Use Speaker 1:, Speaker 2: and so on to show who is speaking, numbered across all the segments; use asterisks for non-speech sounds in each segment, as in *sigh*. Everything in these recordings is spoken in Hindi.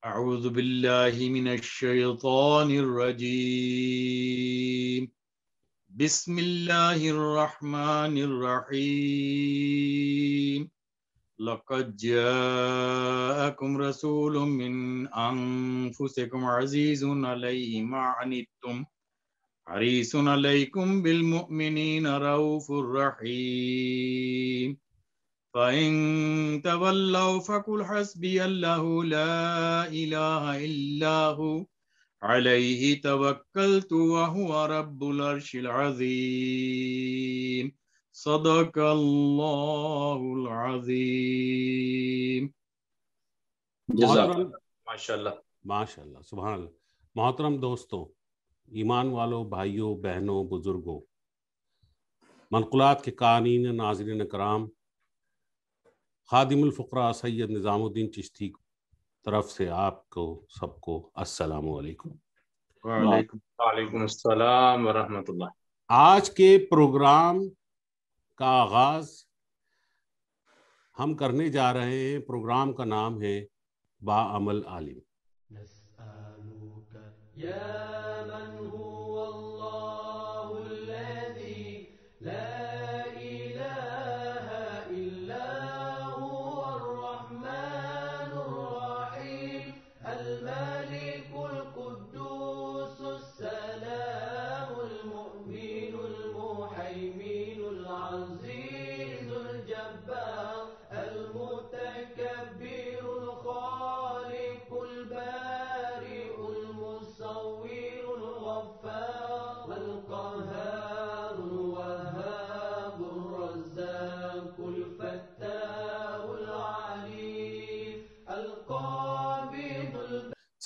Speaker 1: أعوذ بالله من الشيطان الرجيم بسم الله الرحمن الرحيم لقد جاءكم رسول من أنفسكم عزيز عليه ما عنتم حريص عليكم بالمؤمنين رؤوف رحيم فإن تولوا فقل حسبي الله لا إله إلا هو عليه توكلت وهو رب العرش العظيم صدق الله العظيم ما
Speaker 2: شاء الله
Speaker 3: ما شاء الله سبحان الله محترم دوستو ایمان والو بھائیو بہنوں بزرگوں منقولات کے قانین ناظرین کرام खादिमफ़रा सैद निज़ामुद्दीन चिश्ती तरफ से आपको सबको अस्सलाम वालेकुम आज के प्रोग्राम का आगाज हम करने जा रहे हैं प्रोग्राम का नाम है बामल आलिम
Speaker 2: Yeah.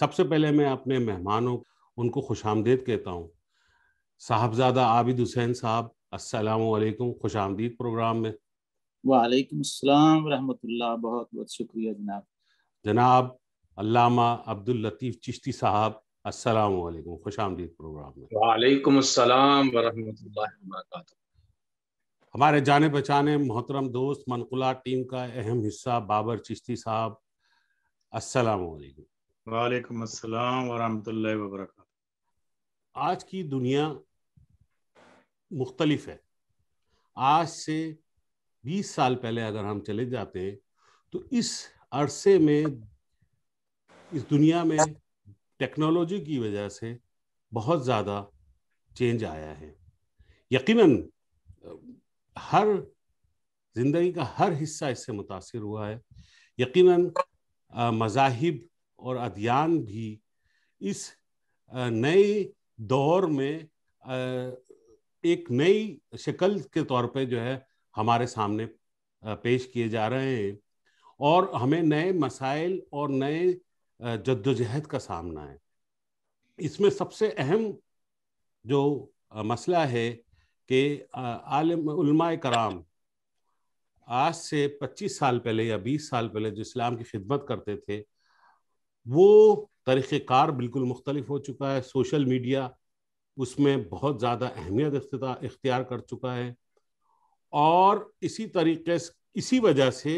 Speaker 3: सबसे पहले मैं अपने मेहमानों उनको खुश आमदेद कहता हूँ साहबजादा आबिद हुसैन साहब असलकुम खुश आमदीद प्रोग्राम में
Speaker 4: वालेकुम अस्सलाम रहमतुल्लाह बहुत बहुत शुक्रिया जनाब
Speaker 3: जनाब अल्लामा अब्दुल लतीफ़ चिश्ती साहब वालेकुम खुश आमदीद प्रोग्राम में
Speaker 2: वालेकुम अस्सलाम वरहमतुल्लाहि
Speaker 3: हमारे जाने पहचाने मोहतरम दोस्त मनकुला टीम का अहम हिस्सा बाबर चिश्ती साहब अस्सलाम वालेकुम
Speaker 1: वालेकुम अस्सलाम वरहमतुल्लाहि
Speaker 3: वबरकातुहू आज की दुनिया मुख्तलिफ है आज से 20 साल पहले अगर हम चले जाते तो इस अरसे में इस दुनिया में टेक्नोलॉजी की वजह से बहुत ज़्यादा चेंज आया है यकीनन हर ज़िंदगी का हर हिस्सा इससे मुतासर हुआ है यकीनन मजाहिब और अदियान भी इस नए दौर में एक नई शक्ल के तौर पे जो है हमारे सामने पेश किए जा रहे हैं और हमें नए मसाइल और नए जद्दोजहद का सामना है इसमें सबसे अहम जो मसला है कि आलम कराम आज से 25 साल पहले या 20 साल पहले जो इस्लाम की खिदमत करते थे वो तरीक़ार बिल्कुल मुख्तलिफ हो चुका है सोशल मीडिया उसमें बहुत ज़्यादा अहमियत इख्तियार कर चुका है और इसी तरीके से इसी वजह से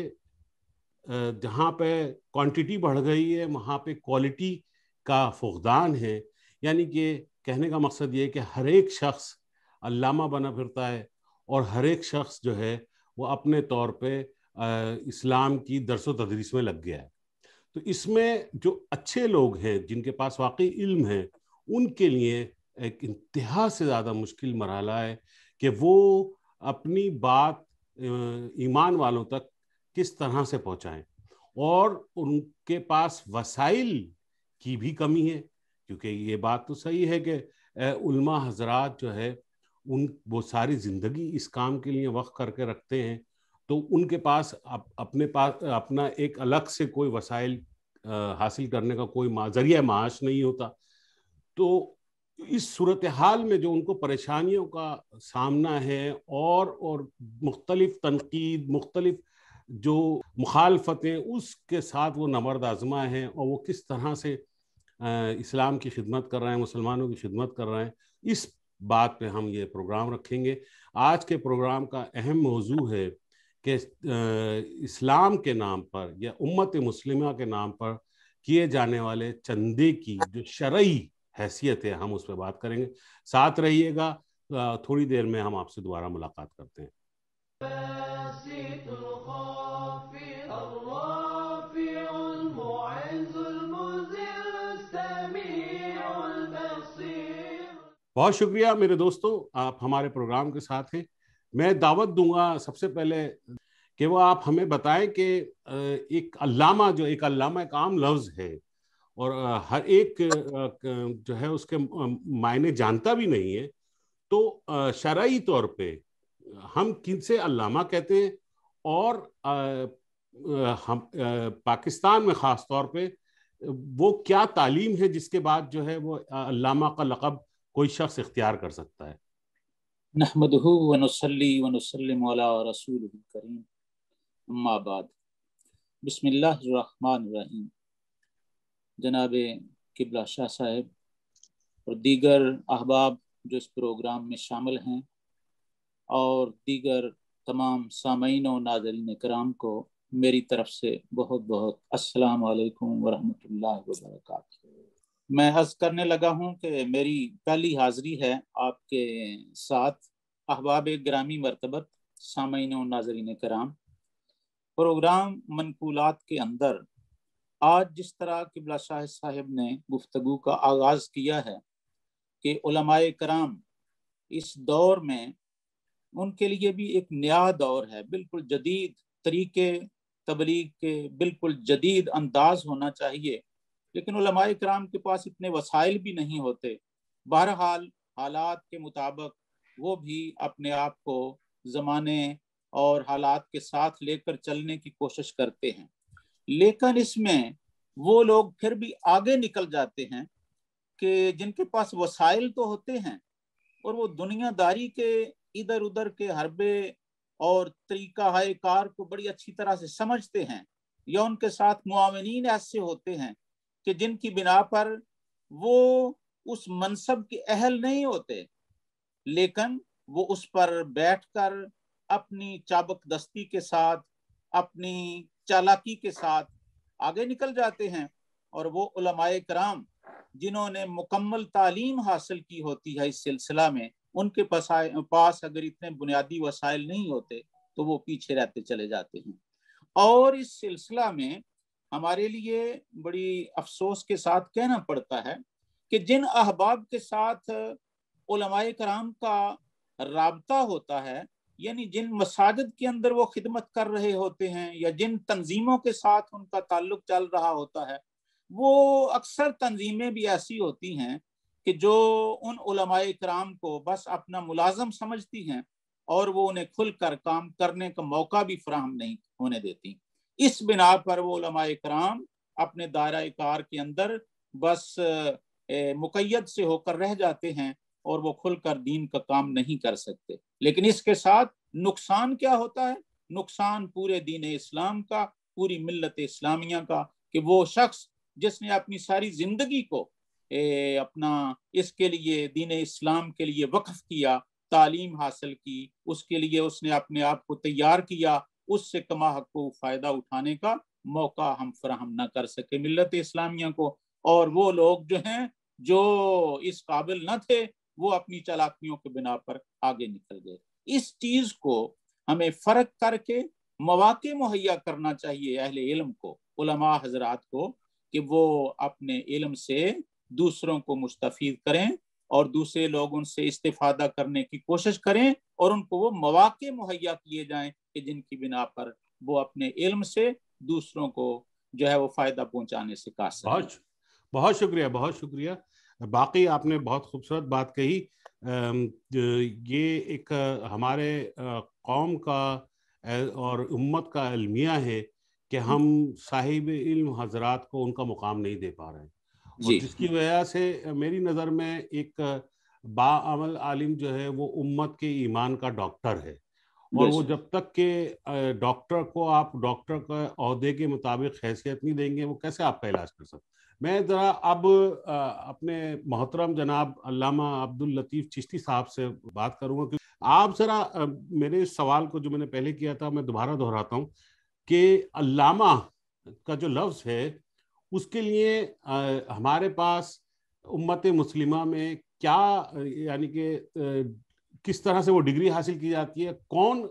Speaker 3: जहाँ पे क्वांटिटी बढ़ गई है वहाँ पे क्वालिटी का फुकदान है यानी कि कहने का मकसद ये है कि हर एक शख्स अल्लामा बना फिरता है और हर एक शख्स जो है वो अपने तौर पे इस्लाम की दरसो तदरीस में लग गया है तो इसमें जो अच्छे लोग हैं जिनके पास वाकई इल्म है उनके लिए एक इंतहा से ज़्यादा मुश्किल मरहला है कि वो अपनी बात ईमान वालों तक किस तरह से पहुँचाएँ और उनके पास वसाइल की भी कमी है क्योंकि ये बात तो सही है कि उल्मा जो है उन वो सारी ज़िंदगी इस काम के लिए वक्त करके रखते हैं तो उनके पास अप, अपने पास अपना एक अलग से कोई वसाइल हासिल करने का कोई जरिया माश नहीं होता तो इस सूरत हाल में जो उनको परेशानियों का सामना है और और मुख्तलिफ तनकीद मुख्तलिफ जो मुखालफतें उसके साथ वो नमर्द आजमा हैं और वो किस तरह से इस्लाम की खिदमत कर रहे हैं मुसलमानों की खिदमत कर रहे हैं इस बात पे हम ये प्रोग्राम रखेंगे आज के प्रोग्राम का अहम मौजू है कि इस्लाम के नाम पर या उम्मत मुस्लिमा के नाम पर किए जाने वाले चंदे की जो शरई हैसियत है हम उस पर बात करेंगे साथ रहिएगा थोड़ी देर में हम आपसे दोबारा मुलाकात करते हैं बहुत शुक्रिया मेरे दोस्तों आप हमारे प्रोग्राम के साथ हैं मैं दावत दूंगा सबसे पहले कि वो आप हमें बताएं कि एक अल्लामा जो एक अल्लामा एक आम लफ्ज़ है और हर एक जो है उसके मायने जानता भी नहीं है तो शराई तौर पे हम किन से अल्लामा कहते हैं और हम पाकिस्तान में ख़ास तौर पे वो क्या तालीम है जिसके बाद जो है वो अल्लामा का लक़ब कोई शख्स इख्तियार कर सकता है रसूल
Speaker 4: जनाब किबला शाह साहब और दीगर अहबाब जो इस प्रोग्राम में शामिल हैं और दीगर तमाम सामीन और नाजरीन कराम को मेरी तरफ से बहुत बहुत असलकम वरहमल वर्का मैं हज करने लगा हूं कि मेरी पहली हाजिरी है आपके साथ अहबाब ग्रामी मरतबत सामीन नाजरीन कराम प्रोग्राम मनकूलात के अंदर आज जिस तरह किबला शाह साहब ने गुफ्तु का आगाज़ किया है कि उलमाए कराम इस दौर में उनके लिए भी एक नया दौर है बिल्कुल जदीद तरीके तबलीग के बिल्कुल जदीद अंदाज होना चाहिए लेकिन कराम के पास इतने वसाइल भी नहीं होते बहरहाल हालात के मुताबिक वो भी अपने आप को ज़माने और हालात के साथ लेकर चलने की कोशिश करते हैं लेकिन इसमें वो लोग फिर भी आगे निकल जाते हैं कि जिनके पास वसाइल तो होते हैं और वो दुनियादारी के इधर उधर के हरबे और तरीका कार को बड़ी अच्छी तरह से समझते हैं या उनके साथ मुआवनीन ऐसे होते हैं कि जिनकी बिना पर वो उस मनसब के अहल नहीं होते लेकिन वो उस पर बैठकर अपनी चाबक दस्ती के साथ अपनी चालाकी के साथ आगे निकल जाते हैं और वो उलमाए कराम जिन्होंने मुकम्मल तालीम हासिल की होती है इस सिलसिला में उनके पास अगर इतने बुनियादी वसाइल नहीं होते तो वो पीछे रहते चले जाते हैं और इस सिलसिला में हमारे लिए बड़ी अफसोस के साथ कहना पड़ता है कि जिन अहबाब के साथ कराम का रबता होता है यानी जिन मसाजद के अंदर वो खिदमत कर रहे होते हैं या जिन तंजीमों के साथ उनका ताल्लुक चल रहा होता है वो अक्सर तंजीमें भी ऐसी होती हैं कि जो उन कराम को बस अपना मुलाजम समझती हैं और वो उन्हें खुल कर काम करने का मौका भी फ्राहम नहीं होने देती इस बिना पर वो कराम अपने दायरा कार के अंदर बस मुकैद से होकर रह जाते हैं और वो खुलकर दीन का काम नहीं कर सकते लेकिन इसके साथ नुकसान क्या होता है नुकसान पूरे दीन इस्लाम का पूरी मिलत इस्लामिया का कि वो शख्स जिसने अपनी सारी जिंदगी को ए, अपना इसके लिए दीन इस्लाम के लिए वक्फ किया तालीम हासिल की उसके लिए उसने अपने आप को तैयार किया उससे कमा हक को फायदा उठाने का मौका हम फ्राहम ना कर सके मिलत इस्लामिया को और वो लोग जो हैं जो इस काबिल न थे वो अपनी चलाकियों के बिना पर आगे निकल गए इस चीज को हमें फर्क करके मौाक़े मुहैया करना चाहिए अहिल इल्म को उलमा हजरात को कि वो अपने इल्म से दूसरों को मुस्तफ़ करें और दूसरे लोग उनसे इस्तेफादा करने की कोशिश करें और उनको वो मौाक़े मुहैया किए जाएं कि जिनकी बिना पर वो अपने इल्म से दूसरों को जो है वो फ़ायदा पहुंचाने से का बहुत
Speaker 3: बहुत शुक्रिया बहुत शुक्रिया बाकी आपने बहुत खूबसूरत बात कही ये एक हमारे कौम का और उम्मत का अलमिया है कि हम साहिब इल्म हजरात को उनका मुकाम नहीं दे पा रहे हैं जिसकी वजह से मेरी नज़र में एक बामल आलिम जो है वो उम्मत के ईमान का डॉक्टर है और वो जब तक के डॉक्टर को आप डॉक्टर का अहदे के मुताबिक हैसियत नहीं देंगे वो कैसे आपका इलाज कर सकते मैं ज़रा अब अपने मोहतरम जनाब अल्लामा अब्दुल लतीफ़ चिश्ती साहब से बात करूंगा क्योंकि आप ज़रा मेरे सवाल को जो मैंने पहले किया था मैं दोबारा दोहराता हूँ कि अल्लामा का जो लफ्ज़ है उसके लिए आ, हमारे पास उम्मत मुस्लिमा में क्या यानी कि किस तरह से वो डिग्री हासिल की जाती है कौन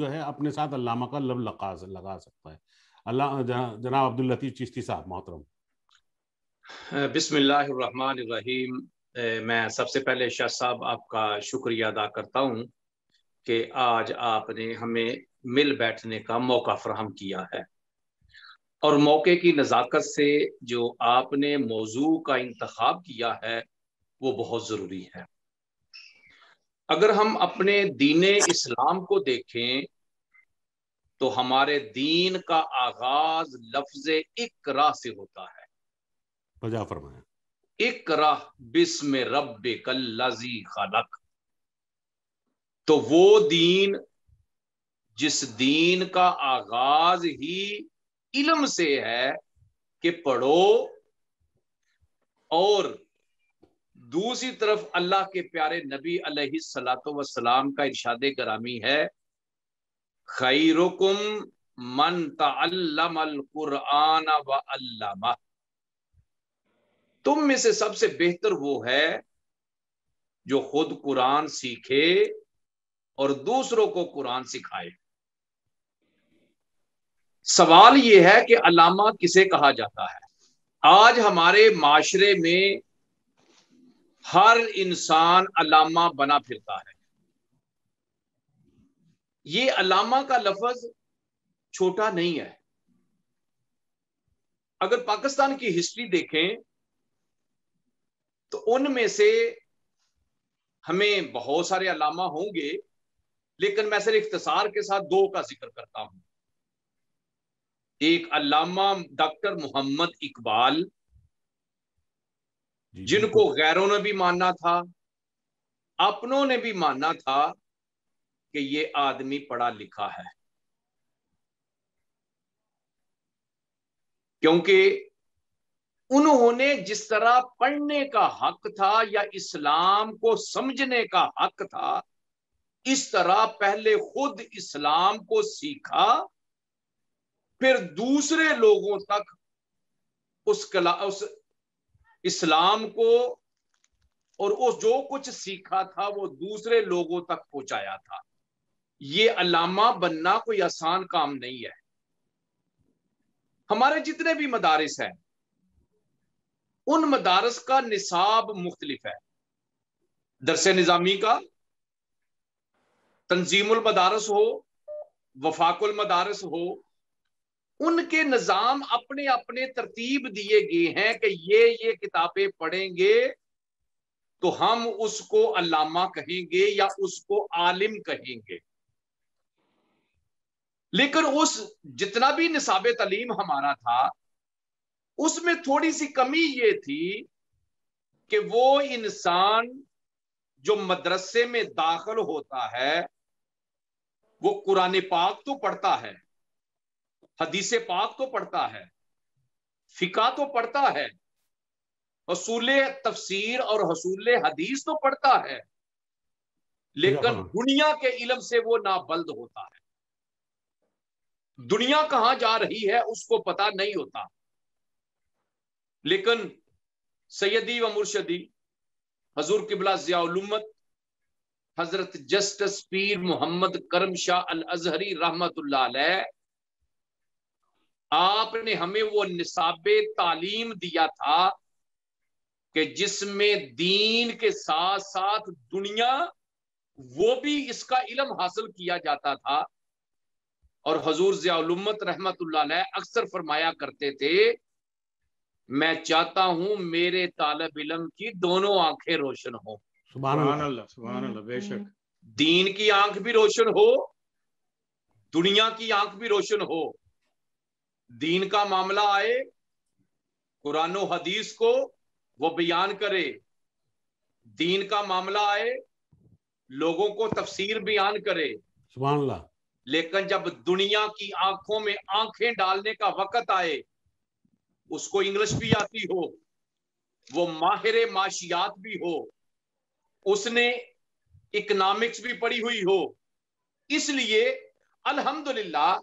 Speaker 3: जो है अपने साथ अलामा का लब लगा लगा सकता है अल्लाह जनाब अब्दुल लतीफ़ चिश्ती साहब मोहतरम
Speaker 2: बिसमीम मैं सबसे पहले शाह साहब आपका शुक्रिया अदा करता हूँ कि आज आपने हमें मिल बैठने का मौका फ्राहम किया है और मौके की नज़ाकत से जो आपने मौजू का इंतखब किया है वो बहुत ज़रूरी है अगर हम अपने दीन इस्लाम को देखें तो हमारे दीन का आगाज लफ्ज राह से होता है बजा राह बिस्म रब कल्लाजी खलक तो वो दीन जिस दीन का आगाज ही इलम से है कि पढ़ो और दूसरी तरफ अल्लाह के प्यारे नबी सलाम का इर्शाद करामी है खैरुकुम मन तल्लमान व अल्लामा तुम में से सबसे बेहतर वो है जो खुद कुरान सीखे और दूसरों को कुरान सिखाए सवाल ये है कि अलामा किसे कहा जाता है आज हमारे माशरे में हर इंसान अलामा बना फिरता है ये अलामा का लफज छोटा नहीं है अगर पाकिस्तान की हिस्ट्री देखें तो उनमें से हमें बहुत सारे अलामा होंगे लेकिन मैं सिर्फ इख्तसार के साथ दो का जिक्र करता हूं एक अलामा डॉक्टर मोहम्मद इकबाल जिनको गैरों ने भी माना था अपनों ने भी माना था कि ये आदमी पढ़ा लिखा है क्योंकि उन्होंने जिस तरह पढ़ने का हक था या इस्लाम को समझने का हक था इस तरह पहले खुद इस्लाम को सीखा फिर दूसरे लोगों तक उस कला उस इस्लाम को और उस जो कुछ सीखा था वो दूसरे लोगों तक पहुंचाया था ये अलामा बनना कोई आसान काम नहीं है हमारे जितने भी मदारस हैं उन मदारस का निसाब मुख्तलिफ है दरस निज़ामी का तंजीमुल मदारस हो वफाकुल मदारस हो उनके निज़ाम अपने अपने तरतीब दिए गए हैं कि ये ये किताबें पढ़ेंगे तो हम उसको अलामा कहेंगे या उसको आलिम कहेंगे लेकिन उस जितना भी निसाब तलीम हमारा था उसमें थोड़ी सी कमी ये थी कि वो इंसान जो मदरसे में दाखिल होता है वो कुरान पाक तो पढ़ता है हदीस पाक तो पढ़ता है फिका तो पढ़ता है हसूल तफसीर और हसूल हदीस तो पढ़ता है लेकिन दुनिया के इलम से वो नाबल्द होता है दुनिया कहां जा रही है उसको पता नहीं होता लेकिन सैदी व मुर्शदी हजूर किबला जियाउलमत हजरत जस्टिस पीर मोहम्मद करम शाह अल अजहरी रहमत आपने हमें वो निसाब तालीम दिया था कि जिसमें दीन के साथ साथ दुनिया वो भी इसका इलम हासिल किया जाता था और हजूर जयामत रहमत अक्सर फरमाया करते थे मैं चाहता हूं मेरे तालब इलम की दोनों आंखें रोशन हो
Speaker 1: बेशक
Speaker 2: दीन की आंख भी रोशन हो दुनिया की आंख भी रोशन हो दीन का मामला आए कुरान हदीस को वो बयान करे दीन का मामला आए लोगों को तफसीर बयान करे लेकिन जब दुनिया की आंखों में आंखें डालने का वक्त आए उसको इंग्लिश भी आती हो वो माहिर माशियात भी हो उसने इकोनॉमिक्स भी पढ़ी हुई हो इसलिए अल्हम्दुलिल्लाह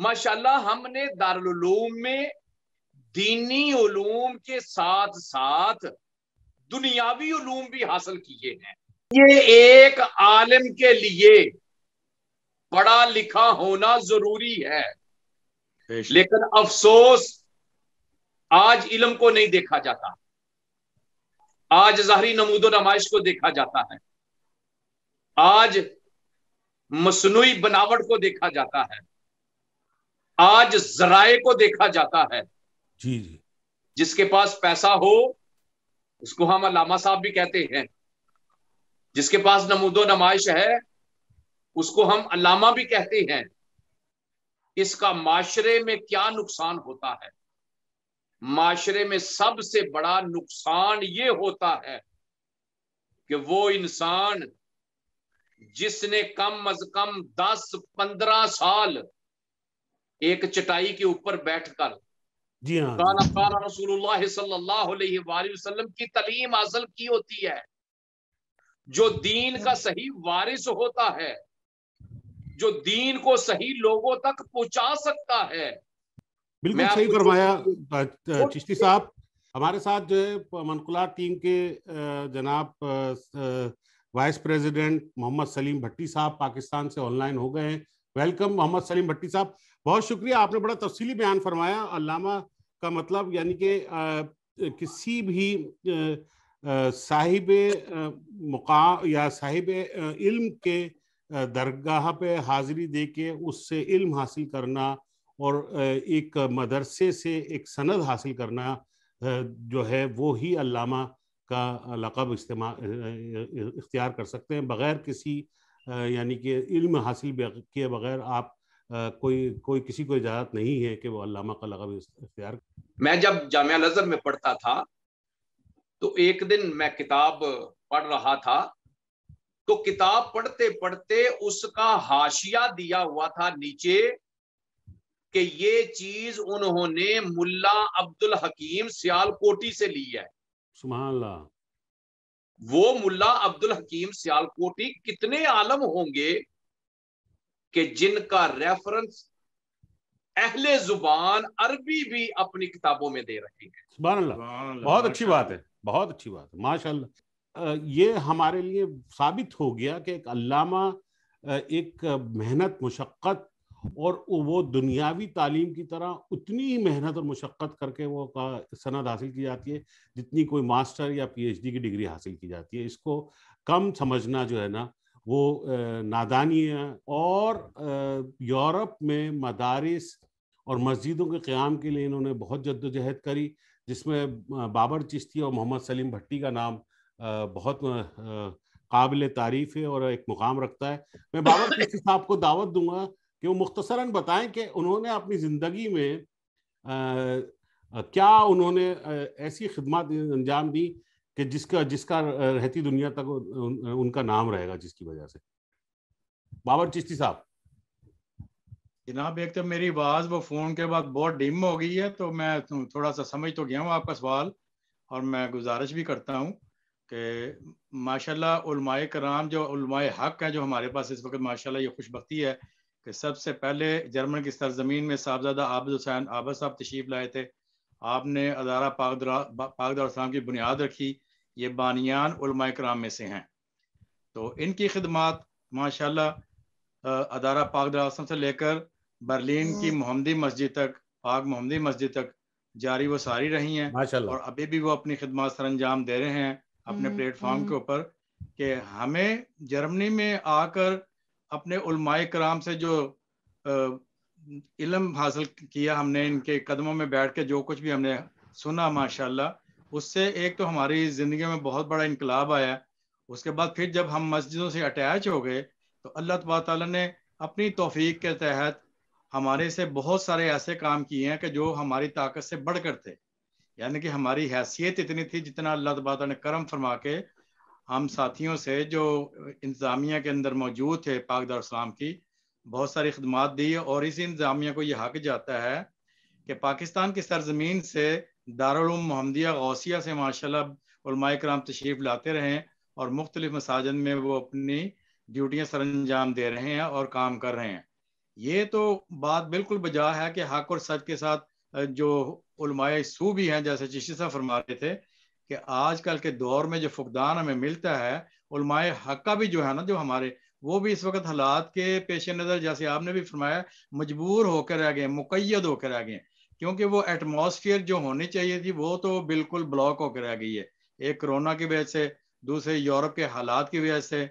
Speaker 2: माशाल्लाह हमने दारुलूम में दीनी उलूम के साथ साथ दुनियावी उलूम भी हासिल किए हैं ये एक आलिम के लिए पढ़ा लिखा होना जरूरी है लेकिन अफसोस आज इलम को नहीं देखा जाता आज जहरी नमूदो नमाइश को देखा जाता है आज मसनू बनावट को देखा जाता है आज जराए को देखा जाता है जी जी जिसके पास पैसा हो उसको हम अलामा साहब भी कहते हैं जिसके पास नमूदो नमाइश है उसको हम अलामा भी कहते हैं इसका माशरे में क्या नुकसान होता है माशरे में सबसे बड़ा नुकसान ये होता है कि वो इंसान जिसने कम अज कम दस पंद्रह साल एक चटाई के ऊपर बैठकर जी हाँ की तलीम हासिल की होती है जो दीन का सही वारिस होता है जो दीन को सही लोगों तक पहुंचा सकता है
Speaker 3: बिल्कुल सही फरमाया चिश्ती साहब हमारे साथ जो है मनकुला टीम के जनाब वाइस प्रेसिडेंट मोहम्मद सलीम भट्टी साहब पाकिस्तान से ऑनलाइन हो गए हैं वेलकम मोहम्मद सलीम भट्टी साहब बहुत शुक्रिया आपने बड़ा तफसीली बयान फरमाया अलामा का मतलब यानी कि किसी भी साहिब मुका या साहिब इल्म के दरगाह पे हाजिरी दे के उससे इल्म हासिल करना और एक मदरसे से एक सनद हासिल करना जो है वो ही अलामा का लकब इस्तेमाल इख्तियार कर सकते हैं बग़ैर किसी यानी कि इल्म हासिल किए बगैर आप कोई कोई किसी को इजाज़त नहीं है कि वो अलामा का लगा इख्तियार
Speaker 2: मैं जब जामिया नजर में पढ़ता था तो एक दिन मैं किताब पढ़ रहा था तो किताब पढ़ते पढ़ते उसका हाशिया दिया हुआ था नीचे कि ये चीज उन्होंने मुल्ला अब्दुल हकीम सियालकोटी से ली है वो मुल्ला अब्दुल हकीम सियालकोटी कितने आलम होंगे कि जिनका रेफरेंस अहले जुबान अरबी भी अपनी किताबों में दे रहे
Speaker 3: हैं बहुत अच्छी बात है बहुत अच्छी बात है माशाल्लाह ये हमारे लिए साबित हो गया कि एक अल्लामा एक मेहनत मुशक्क़त और वो दुनियावी तालीम की तरह उतनी ही मेहनत और मुशक्क़त करके वो सनद हासिल की जाती है जितनी कोई मास्टर या पीएचडी की डिग्री हासिल की जाती है इसको कम समझना जो है ना वो नादानियाँ और यूरोप में मदारस और मस्जिदों के क़्याम के लिए इन्होंने बहुत जद्दोजहद करी जिसमें बाबर चिश्ती और मोहम्मद सलीम भट्टी का नाम बहुत काबिल तारीफ़ है और एक मुकाम रखता है मैं बाबर *laughs* चिश्ती साहब को दावत दूंगा कि वो मुख्तसरा बताएं कि उन्होंने अपनी ज़िंदगी में आ, क्या उन्होंने ऐसी खदमात अंजाम दी कि जिसका जिसका रहती दुनिया तक उन, उनका नाम रहेगा
Speaker 1: जिसकी वजह से बाबर चिश्ती साहब जनाब एक तो मेरी आवाज़ वो फ़ोन के बाद बहुत डिम हो गई है तो मैं तो थोड़ा सा समझ तो गया हूँ आपका सवाल और मैं गुजारिश भी करता हूँ कि माशाल्लाह कराम जो उलमाए हक है जो हमारे पास इस वक्त माशाल्लाह ये खुशबकती है कि सबसे पहले जर्मन की सरजमीन में साहबजादा आबद हुसैन आबद साहब तशीफ लाए थे आपने अदारा पाकदार इस्लाम की बुनियाद रखी ये बानियान कराम में से हैं तो इनकी खदमात माशाल्लाह अदारा पाकदार से लेकर बर्लिन की हम्म। मोहम्मदी मस्जिद तक पाक मोहम्मदी मस्जिद तक जारी वो सारी रही हैं और अभी भी वो अपनी खदमात सर अंजाम दे रहे हैं अपने हम्म, प्लेटफॉर्म के हम्म। ऊपर कि हमें जर्मनी में आकर अपने उलमाए कराम से जो इलम हासिल किया हमने इनके कदमों में बैठ के जो कुछ भी हमने सुना माशाल्लाह उससे एक तो हमारी ज़िंदगी में बहुत बड़ा इनकलाब आया उसके बाद फिर जब हम मस्जिदों से अटैच हो गए तो अल्लाह तबाह ताली ने अपनी तोफीक के तहत हमारे से बहुत सारे ऐसे काम किए हैं कि जो हमारी ताकत से बढ़ थे यानी कि हमारी हैसियत इतनी थी जितना अल्लाह तबाह ने करम फरमा के हम साथियों से जो इंतज़ामिया के अंदर मौजूद थे पाकदार की बहुत सारी खदमात दी है और इसी इंतज़ामिया को यह हक जाता है कि पाकिस्तान की सरजमीन से दारूम मोहम्मदिया गौसिया से माशाल्लाह कराम तशरीफ़ लाते रहें और मुख्तलिफ मसाजन में वो अपनी ड्यूटियाँ सर अंजाम दे रहे हैं और काम कर रहे हैं ये तो बात बिल्कुल बजा है कि हक और सच के साथ जो सू भी हैं जैसे चिश्ती साहब फरमा रहे थे कि आजकल के दौर में जो फुकदान हमें मिलता है हक का भी जो है ना जो हमारे वो भी इस वक्त हालात के पेश नज़र जैसे आपने भी फरमाया मजबूर होकर आ गए मुकैद होकर आ गए क्योंकि वो एटमोसफियर जो होनी चाहिए थी वो तो बिल्कुल ब्लॉक होकर आ गई है एक कोरोना की वजह से दूसरे यूरोप के हालात की वजह से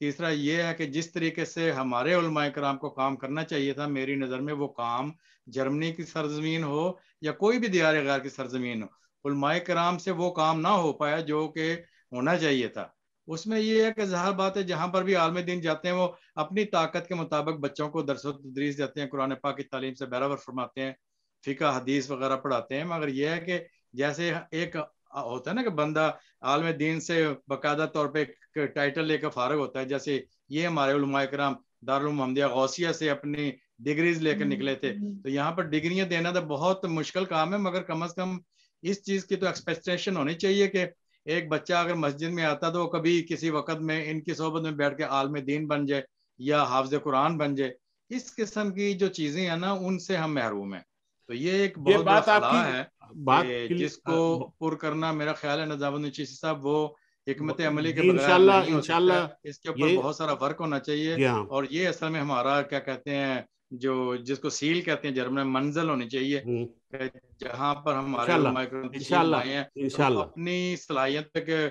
Speaker 1: तीसरा ये है कि जिस तरीके से हमारे कराम को काम करना चाहिए था मेरी नज़र में वो काम जर्मनी की सरजमीन हो या कोई भी दियार गार की सरजमीन हो कराम से वो काम ना हो पाया जो कि होना चाहिए था उसमें ये है कि जहर बात है जहाँ पर भी आलम दिन जाते हैं वो अपनी ताकत के मुताबिक बच्चों को दरस तदरीस देते हैं कुरान पाक की तालीम से बराबर फरमाते हैं फ़िका हदीस वगैरह पढ़ाते हैं मगर यह है कि जैसे एक होता है ना कि बंदा आलम दीन से बाकायदा तौर पर टाइटल लेकर फारग होता है जैसे ये हमारे कराम दारदिया गौसिया से अपनी डिग्रीज लेकर हम्म, निकले थे हम्म। तो यहाँ पर डिग्रियां देना तो बहुत मुश्किल काम है मगर कम अज कम इस चीज की तो एक्सपेक्टेशन होनी चाहिए कि एक बच्चा अगर मस्जिद में आता तो वो कभी किसी वक़्त में इनकी सोबत में बैठ के आलम दीन बन जाए या हाफज कुरान बन जाए इस किस्म की जो चीज़ें हैं ना उनसे हम महरूम हैं तो ये एक बहुत ये बात आपकी है बात जिसको पुर करना मेरा ख्याल है नजामुद्दीन साहब वो हमत अमली के इंशाल्लाह इंशाल्लाह इसके ऊपर बहुत सारा वर्क होना चाहिए और ये असल में हमारा क्या कहते हैं जो जिसको सील कहते हैं जर्मन मंजिल होनी चाहिए हम्म। है जहाँ पर हमारे तो अपनी सलाहियत के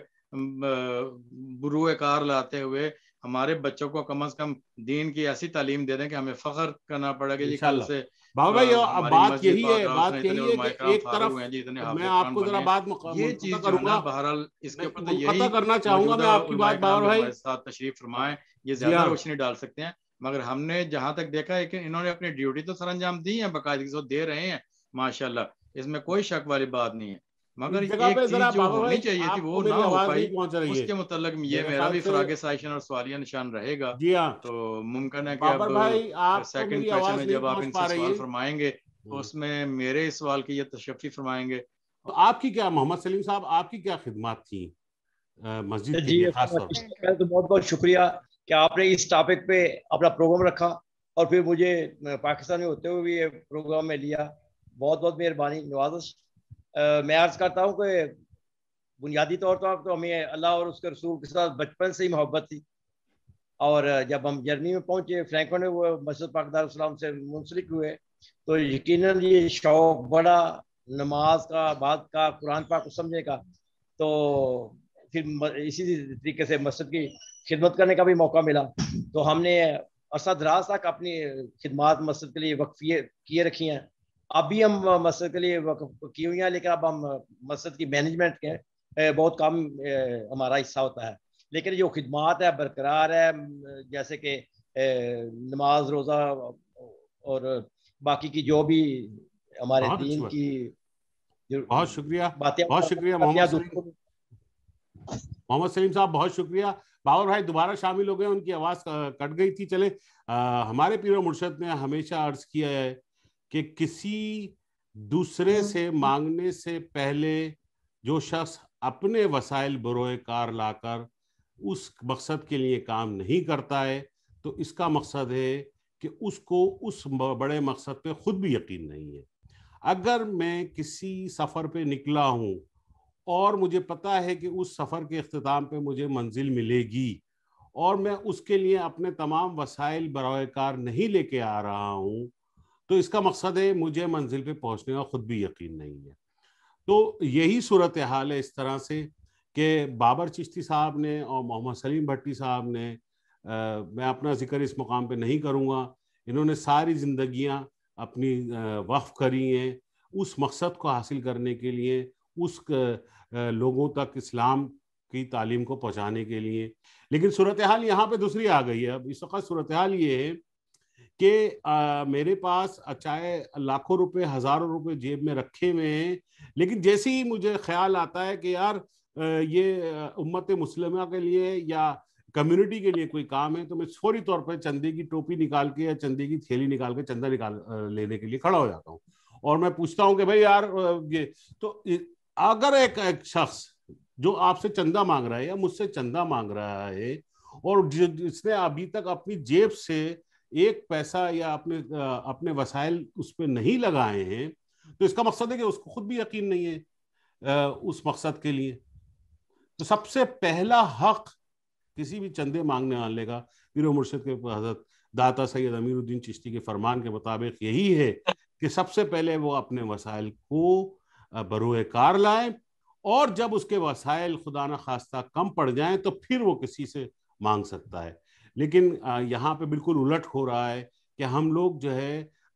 Speaker 1: बुरुए कार लाते हुए हमारे बच्चों को कम अज कम दीन की ऐसी तालीम दे दें कि हमें फख्र करना पड़ेगा जी कल से बाबा भाई अब बात यही है बात यही है कि एक तरफ मैं आपको जरा बात ये चीज करूंगा बहरहाल इसके ऊपर तो यही करना चाहूंगा मैं आपकी बात बाबा भाई साथ तशरीफ फरमाएं ये ज्यादा हाँ। रोशनी डाल सकते हैं मगर हमने जहां तक देखा है कि इन्होंने अपनी ड्यूटी तो सर अंजाम दी है बाकायदगी से दे रहे हैं माशाल्लाह इसमें कोई शक वाली बात नहीं है मगर एक चीज जो होनी चाहिए थी वो ना हो पाई उसके मुतलक ये मेरा भी फराग साइशन और सवालिया निशान रहेगा हाँ। तो मुमकिन है की अब सेकंड क्वेश्चन में जब आप इनसे सवाल फरमाएंगे तो हम्म। उसमें मेरे इस सवाल की ये तशफी फरमाएंगे तो आपकी क्या मोहम्मद सलीम साहब
Speaker 3: आपकी क्या खिदमत थी मस्जिद जी तो
Speaker 2: बहुत बहुत शुक्रिया कि आपने इस टॉपिक पे अपना प्रोग्राम रखा और फिर मुझे पाकिस्तान में होते हुए भी ये प्रोग्राम में लिया बहुत बहुत मेहरबानी नवाजिश मैं अर्ज़ करता हूँ कि बुनियादी तौर पर तो, हमें अल्लाह और उसके रसूल के साथ बचपन से ही मोहब्बत थी और जब हम जर्मनी में पहुंचे फ्रैंकफर्ट ने वो मस्जिद पाकदार से मुंसलिक हुए तो यकीन ये शौक बड़ा नमाज का बात का कुरान पाक समझने का तो फिर इसी तरीके से मस्जिद की खिदमत करने का भी मौका मिला तो हमने असद दराज तक अपनी खिदमत मस्जिद के लिए वक्फिए किए रखी हैं अभी हम मस्जिद के लिए हुई हैं लेकिन अब हम मस्जिद की मैनेजमेंट
Speaker 1: के बहुत कम हमारा हिस्सा होता है लेकिन जो खदमात है बरकरार है जैसे कि नमाज रोज़ा और बाकी
Speaker 2: की जो भी हमारे दीन की बहुत शुक्रिया बातें बहुत शुक्रिया
Speaker 3: मोहम्मद मोहम्मद सलीम साहब बहुत शुक्रिया बाबर भाई दोबारा शामिल हो गए उनकी आवाज़ कट गई थी चले आ, हमारे पीर मुर्शद ने हमेशा अर्ज किया है कि किसी दूसरे हम्म। से मांगने से पहले जो शख्स अपने वसाइल कार लाकर उस मकसद के लिए काम नहीं करता है तो इसका मकसद है कि उसको उस बड़े मकसद पे खुद भी यकीन नहीं है अगर मैं किसी सफ़र पे निकला हूँ और मुझे पता है कि उस सफ़र के अख्ताम पे मुझे मंजिल मिलेगी और मैं उसके लिए अपने तमाम वसाइल बरकार नहीं लेके आ रहा हूँ तो इसका मकसद है मुझे मंजिल पे पहुंचने का खुद भी यकीन नहीं है तो यही सूरत हाल है इस तरह से कि बाबर चिश्ती साहब ने और मोहम्मद सलीम भट्टी साहब ने आ, मैं अपना जिक्र इस मुकाम पे नहीं करूँगा इन्होंने सारी जिंदगियाँ अपनी वक्फ करी हैं उस मकसद को हासिल करने के लिए उस लोगों तक इस्लाम की तालीम को पहुँचाने के लिए लेकिन सूरत हाल यहाँ पर दूसरी आ गई है अब इस वक्त सूरत हाल ये है कि मेरे पास चाहे लाखों रुपए हजारों रुपए जेब में रखे हुए हैं लेकिन जैसे ही मुझे ख्याल आता है कि यार ये उम्मत मुस्लिमा के लिए या कम्युनिटी के लिए कोई काम है तो मैं फौरी तौर पर चंदे की टोपी निकाल के या चंदे की थैली निकाल के चंदा निकाल लेने के लिए खड़ा हो जाता हूँ और मैं पूछता हूँ कि भाई यार ये तो अगर एक, एक शख्स जो आपसे चंदा मांग रहा है या मुझसे चंदा मांग रहा है और जिसने अभी तक अपनी जेब से एक पैसा या आपने अपने वसाइल उस पर नहीं लगाए हैं तो इसका मकसद है कि उसको खुद भी यकीन नहीं है उस मकसद के लिए तो सबसे पहला हक किसी भी चंदे मांगने वाले का पीर मुर्शद के हजरत दाता सैयद अमीरुद्दीन चिश्ती के फरमान के मुताबिक यही है कि सबसे पहले वो अपने वसाइल को बरोए कार लाए और जब उसके वसाइल खुदा न खास्ता कम पड़ जाएं तो फिर वो किसी से मांग सकता है लेकिन यहाँ पे बिल्कुल उलट हो रहा है कि हम लोग जो है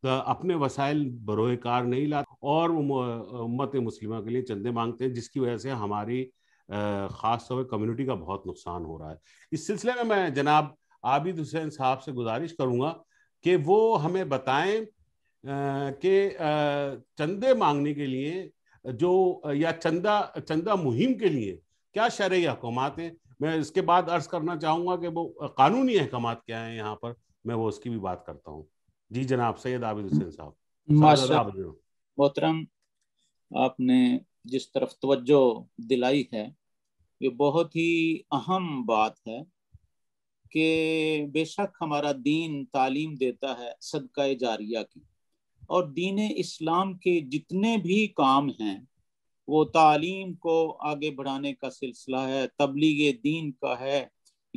Speaker 3: अपने वसाइल बरोह नहीं लाते और उम्मत मुस्लिमों के लिए चंदे मांगते हैं जिसकी वजह से हमारी ख़ास तौर पर कम्युनिटी का बहुत नुकसान हो रहा है इस सिलसिले में मैं जनाब आबिद हुसैन साहब से गुजारिश करूँगा कि वो हमें बताएं कि चंदे मांगने के लिए जो या चंदा चंदा मुहिम के लिए क्या शर्य हकूमात हैं मैं इसके बाद अर्ज करना चाहूंगा कि वो कानूनी अहकाम क्या है यहाँ पर मैं वो उसकी भी बात करता हूँ जी जनाब सैयद आबिद हुसैन साहब मोहतरम आपने जिस तरफ तवज्जो
Speaker 4: दिलाई है ये बहुत ही अहम बात है कि बेशक हमारा दीन तालीम देता है सदका जारिया की और दीन इस्लाम के जितने भी काम हैं वो तालीम को आगे बढ़ाने का सिलसिला है तबलीग दीन का है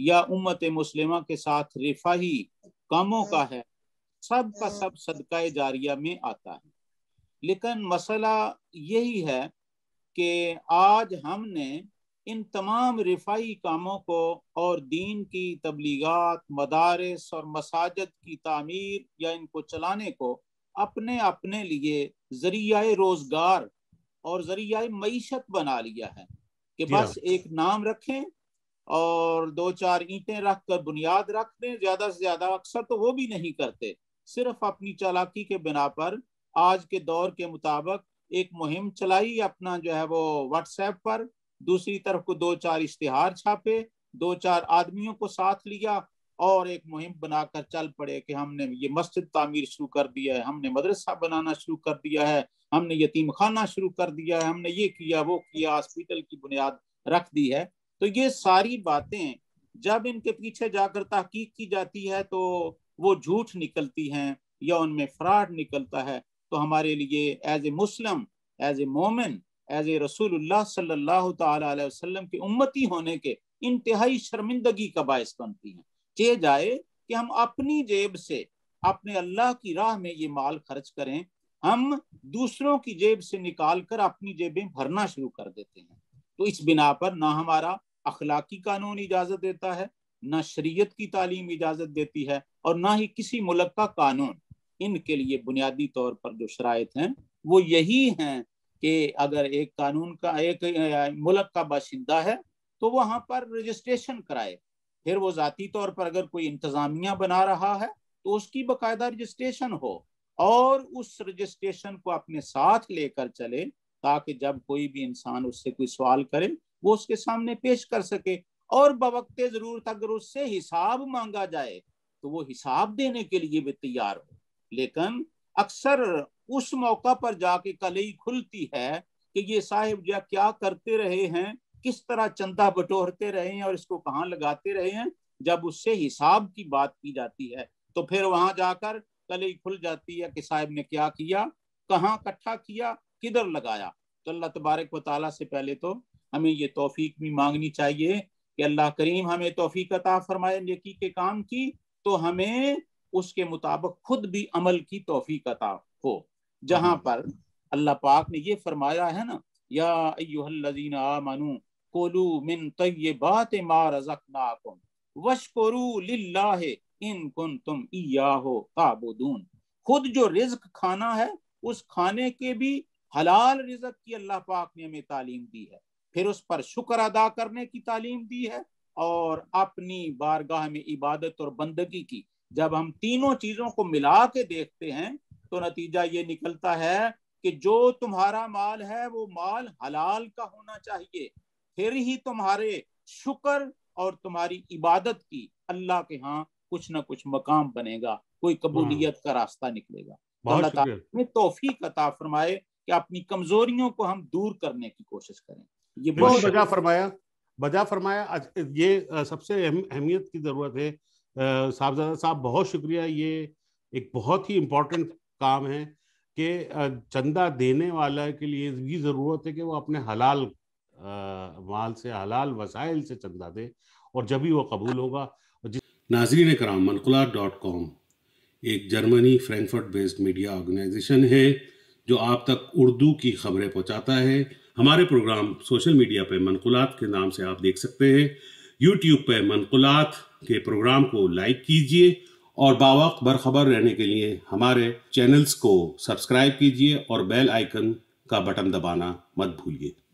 Speaker 4: या उम्मत मुस्लिमा के साथ रिफाही कामों का है सब का हाँ। सब सदका जारिया में आता है लेकिन मसला यही है कि आज हमने इन तमाम रिफाही कामों को और दीन की तबलीगत मदारस और मसाजद की तामीर या इनको चलाने को अपने अपने लिए जरिया रोज़गार और जरिया मीशत बना लिया है कि हाँ। बस एक नाम रखें और दो चार ईंटें रख कर बुनियाद रख दें ज्यादा से ज्यादा अक्सर तो वो भी नहीं करते सिर्फ अपनी चालाकी के बिना पर आज के दौर के मुताबिक एक मुहिम चलाई अपना जो है वो व्हाट्सएप पर दूसरी तरफ को दो चार इश्तिहार छापे दो चार आदमियों को साथ लिया और एक मुहिम बनाकर चल पड़े कि हमने ये मस्जिद तामीर शुरू कर दिया है हमने मदरसा बनाना शुरू कर दिया है हमने यतीम खाना शुरू कर दिया है हमने ये किया वो किया हॉस्पिटल की बुनियाद रख दी है तो ये सारी बातें जब इनके पीछे जाकर तहकीक की जाती है तो वो झूठ निकलती हैं या उनमें फ्रॉड निकलता है तो हमारे लिए as a Muslim as a मोमिन एज ए रसूलुल्लाह सल्लल्लाहु अलैहि वसल्लम के उम्मती होने के इंतहाई शर्मिंदगी का बायस बनती हैं चे जाए कि हम अपनी जेब से अपने अल्लाह की राह में ये माल खर्च करें हम दूसरों की जेब से निकालकर अपनी जेबें भरना शुरू कर देते हैं तो इस बिना पर ना हमारा अखलाकी कानून इजाजत देता है ना शरीयत की तालीम इजाजत देती है और ना ही किसी मुल्क का कानून इनके लिए बुनियादी तौर पर जो शरात हैं वो यही हैं कि अगर एक कानून का एक मुल्क का बाशिंदा है तो वहाँ पर रजिस्ट्रेशन कराए फिर वो ज़ाती तौर पर अगर कोई इंतज़ामिया बना रहा है तो उसकी बाकायदा रजिस्ट्रेशन हो और उस रजिस्ट्रेशन को अपने साथ लेकर चले ताकि जब कोई भी इंसान उससे कोई सवाल करे वो उसके सामने पेश कर सके और बवकते जरूरत अगर उससे हिसाब मांगा जाए तो वो हिसाब देने के लिए भी तैयार हो लेकिन अक्सर उस मौका पर जाके कलई खुलती है कि ये साहिब या क्या करते रहे हैं किस तरह चंदा बटोरते रहे हैं और इसको कहाँ लगाते रहे हैं जब उससे हिसाब की बात की जाती है तो फिर वहां जाकर कलई खुल जाती है कि साहब ने क्या किया कहाँ इकट्ठा किया किधर लगाया तो अल्लाह तबारक वाली से पहले तो हमें ये तोफीक भी मांगनी चाहिए कि अल्लाह करीम हमें तोफीक अता फरमाए नेकी के काम की तो हमें उसके मुताबिक खुद भी अमल की तोफीक अता हो जहां हम्म। पर अल्लाह पाक ने ये फरमाया है ना या अयोहल्लजीन आमनु कोलू मिन तय्यबात मा रज़कनाकुम वशकुरु लिल्लाह इन कुन तुम हो ताबुदून खुद जो रिज्क खाना है उस खाने के भी हलाल रिजक की अल्लाह पाक ने हमें तालीम दी है फिर उस पर शुक्र अदा करने की तालीम दी है और अपनी बारगाह में इबादत और बंदगी की जब हम तीनों चीजों को मिला के देखते हैं तो नतीजा ये निकलता है कि जो तुम्हारा माल है वो माल हलाल का होना चाहिए फिर ही तुम्हारे शुक्र और तुम्हारी इबादत की अल्लाह के यहाँ कुछ ना कुछ मकाम बनेगा कोई कबूलियत हम्म। का रास्ता निकलेगा तोहफी कता फरमाए कि अपनी कमजोरियों को हम दूर करने की कोशिश करें ये बहुत बजा
Speaker 3: फरमाया बजा फरमाया ये सबसे अहमियत की ज़रूरत है साहबजादा साहब बहुत शुक्रिया ये एक बहुत ही इम्पोर्टेंट काम है कि चंदा देने वाला के लिए भी ज़रूरत है कि वो अपने हलाल माल से हलाल वसाइल से चंदा दे और जब ही वो कबूल होगा नाजरीन कराम मनकुला डॉट कॉम एक Germany Frankfurt based media organisation है जो आप तक उर्दू की खबरें पहुंचाता है हमारे प्रोग्राम सोशल मीडिया पर मनकुलात के नाम से आप देख सकते हैं यूट्यूब पर मनकुलात के प्रोग्राम को लाइक कीजिए और बावक बरखबर रहने के लिए हमारे चैनल्स को
Speaker 2: सब्सक्राइब कीजिए और बेल आइकन का बटन दबाना मत भूलिए